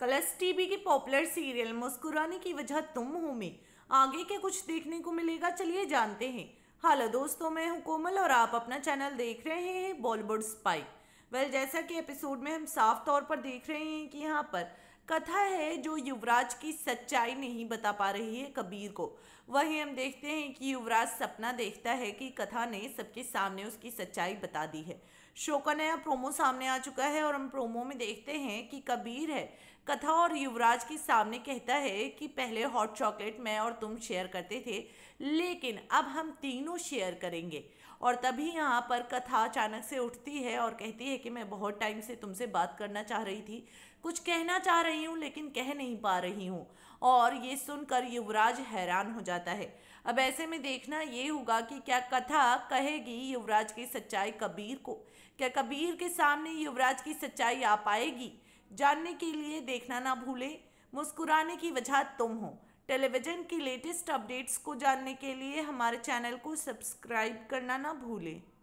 colours TV के popular serial Muskurane Ki वजह तुम हो में आगे क्या कुछ देखने को मिलेगा चलिए जानते हैं हेलो दोस्तों मैं हूं कोमल और आप अपना चैनल देख रहे हैं बॉलीवुड स्पाई वेल जैसा कि एपिसोड में हम साफ तौर पर देख रहे हैं कि यहाँ पर कथा है जो युवराज की सच्चाई नहीं बता पा रही है कबीर को वहीं हम देखते हैं कि युवराज सपना देखता है कि कथा ने सबके सामने उसकी सच्चाई बता दी है शो का नया प्रोमो सामने आ चुका है और हम प्रोमो में देखते हैं कि कबीर है कथा और युवराज के सामने कहता है कि पहले हॉट चॉकलेट मैं और तुम शेयर करते थे लेकिन अब हम तीनों शेयर करेंगे और तभी यहाँ पर कथा अचानक से उठती है और कहती है कि मैं बहुत टाइम से तुमसे बात करना चाह रही थी कुछ कहना चाह रही रही हूँ लेकिन कह नहीं पा रही हूँ और ये सुनकर युवराज हैरान हो जाता है अब ऐसे में देखना ये होगा कि क्या कथा कहेगी युवराज की सच्चाई कबीर को क्या कबीर के सामने युवराज की सच्चाई आ पाएगी जानने के लिए देखना ना भूलें मुस्कुराने की वजह तुम हो टेलीविज़न की लेटेस्ट अपडेट्स को जानने के लिए हमारे चैनल को सब्सक्राइब करना ना भूलें